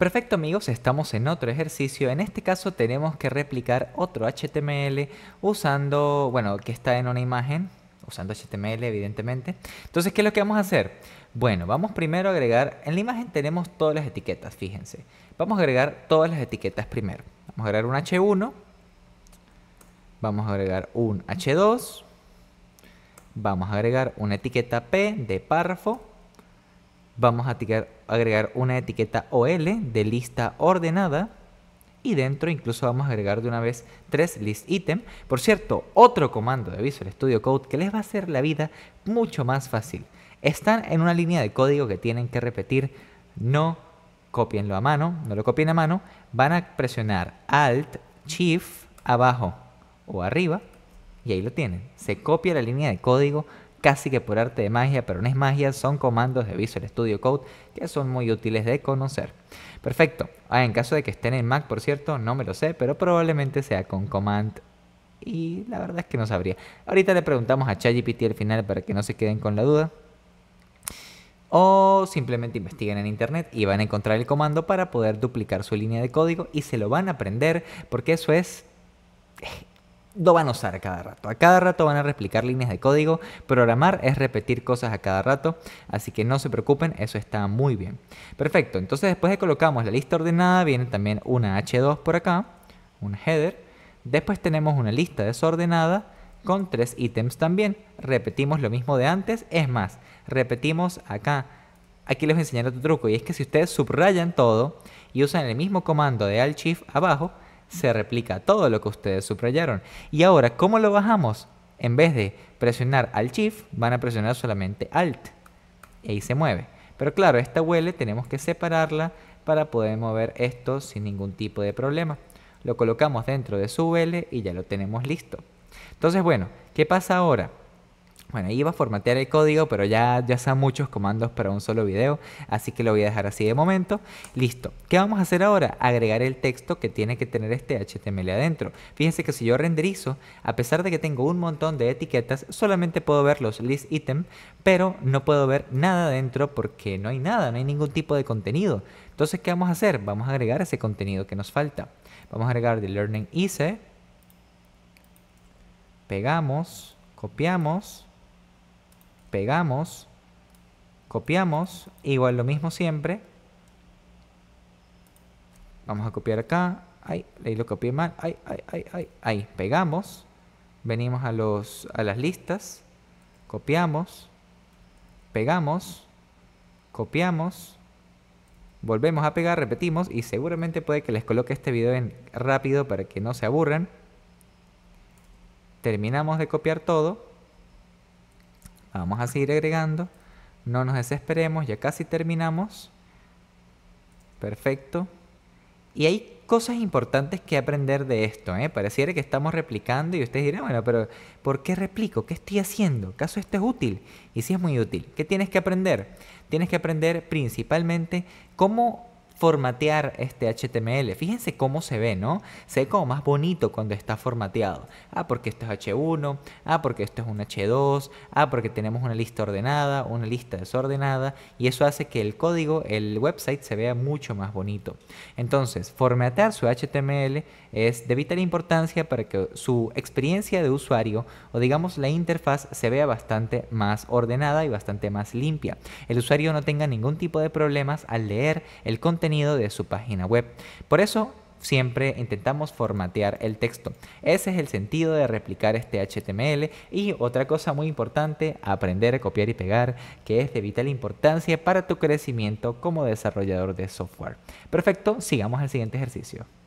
Perfecto amigos, estamos en otro ejercicio. En este caso tenemos que replicar otro HTML usando, bueno, que está en una imagen, usando HTML evidentemente. Entonces, ¿qué es lo que vamos a hacer? Bueno, vamos primero a agregar, en la imagen tenemos todas las etiquetas, fíjense. Vamos a agregar todas las etiquetas primero. Vamos a agregar un H1, vamos a agregar un H2, vamos a agregar una etiqueta P de párrafo, vamos a agregar una etiqueta OL de lista ordenada y dentro incluso vamos a agregar de una vez tres list item. Por cierto, otro comando de Visual Studio Code que les va a hacer la vida mucho más fácil. Están en una línea de código que tienen que repetir, no copienlo a mano, no lo copien a mano, van a presionar Alt, Shift, abajo o arriba y ahí lo tienen. Se copia la línea de código casi que por arte de magia, pero no es magia, son comandos de Visual Studio Code que son muy útiles de conocer. Perfecto. Ah, en caso de que estén en Mac, por cierto, no me lo sé, pero probablemente sea con Command y la verdad es que no sabría. Ahorita le preguntamos a ChatGPT al final para que no se queden con la duda. O simplemente investiguen en internet y van a encontrar el comando para poder duplicar su línea de código y se lo van a aprender porque eso es lo van a usar a cada rato. A cada rato van a replicar líneas de código. Programar es repetir cosas a cada rato. Así que no se preocupen, eso está muy bien. Perfecto, entonces después de colocamos la lista ordenada, viene también una H2 por acá, un header. Después tenemos una lista desordenada con tres ítems también. Repetimos lo mismo de antes. Es más, repetimos acá. Aquí les voy a enseñar otro truco y es que si ustedes subrayan todo y usan el mismo comando de Alt Shift abajo, se replica todo lo que ustedes subrayaron. Y ahora, ¿cómo lo bajamos? En vez de presionar al Shift, van a presionar solamente Alt. Y ahí se mueve. Pero claro, esta huele tenemos que separarla para poder mover esto sin ningún tipo de problema. Lo colocamos dentro de su VL y ya lo tenemos listo. Entonces, bueno, ¿qué pasa ahora? Bueno, ahí iba a formatear el código, pero ya, ya son muchos comandos para un solo video, así que lo voy a dejar así de momento. Listo. ¿Qué vamos a hacer ahora? Agregar el texto que tiene que tener este HTML adentro. Fíjense que si yo renderizo, a pesar de que tengo un montón de etiquetas, solamente puedo ver los list item, pero no puedo ver nada adentro porque no hay nada, no hay ningún tipo de contenido. Entonces, ¿qué vamos a hacer? Vamos a agregar ese contenido que nos falta. Vamos a agregar de learning ICE. Pegamos, copiamos pegamos, copiamos, igual lo mismo siempre. Vamos a copiar acá, ay, ahí lo copié mal, ay, ay, ay, ahí, pegamos, venimos a, a las listas, copiamos, pegamos, copiamos, volvemos a pegar, repetimos y seguramente puede que les coloque este video en rápido para que no se aburran. Terminamos de copiar todo Vamos a seguir agregando. No nos desesperemos, ya casi terminamos. Perfecto. Y hay cosas importantes que aprender de esto. ¿eh? Pareciera que estamos replicando y ustedes dirán, bueno, pero ¿por qué replico? ¿Qué estoy haciendo? ¿Caso esto es útil? Y si es muy útil. ¿Qué tienes que aprender? Tienes que aprender principalmente cómo formatear este HTML. Fíjense cómo se ve, ¿no? Se ve como más bonito cuando está formateado. Ah, porque esto es H1, ah, porque esto es un H2, ah, porque tenemos una lista ordenada, una lista desordenada, y eso hace que el código, el website se vea mucho más bonito. Entonces, formatear su HTML es de vital importancia para que su experiencia de usuario o digamos la interfaz se vea bastante más ordenada y bastante más limpia. El usuario no tenga ningún tipo de problemas al leer el contenido de su página web. Por eso siempre intentamos formatear el texto. Ese es el sentido de replicar este HTML y otra cosa muy importante, aprender a copiar y pegar, que es de vital importancia para tu crecimiento como desarrollador de software. Perfecto, sigamos al siguiente ejercicio.